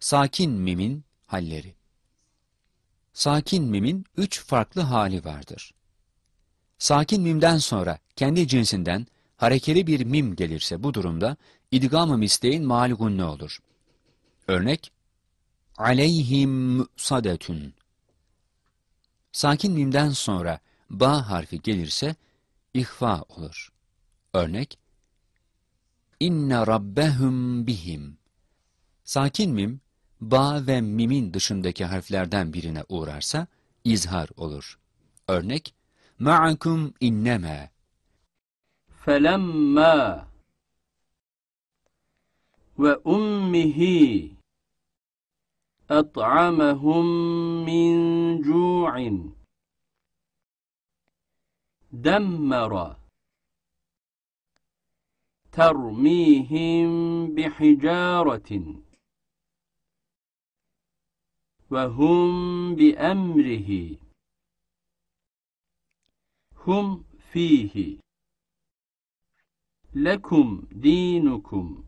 Sakin mimin halleri Sakin mimin üç farklı hali vardır. Sakin mimden sonra kendi cinsinden harekeli bir mim gelirse bu durumda idgam-ı misleğin malgunne olur. Örnek Aleyhim sadetün Sakin mimden sonra ba harfi gelirse ihfa olur. Örnek İnne rabbehum bihim Sakin mim ba ve mimin dışındaki harflerden birine uğrarsa izhar olur. Örnek ma'akum inneme felemma ve ummihi at'amahum min cu'in demmara termihim bihicaretin وهم بأمره هم فيه لكم دينكم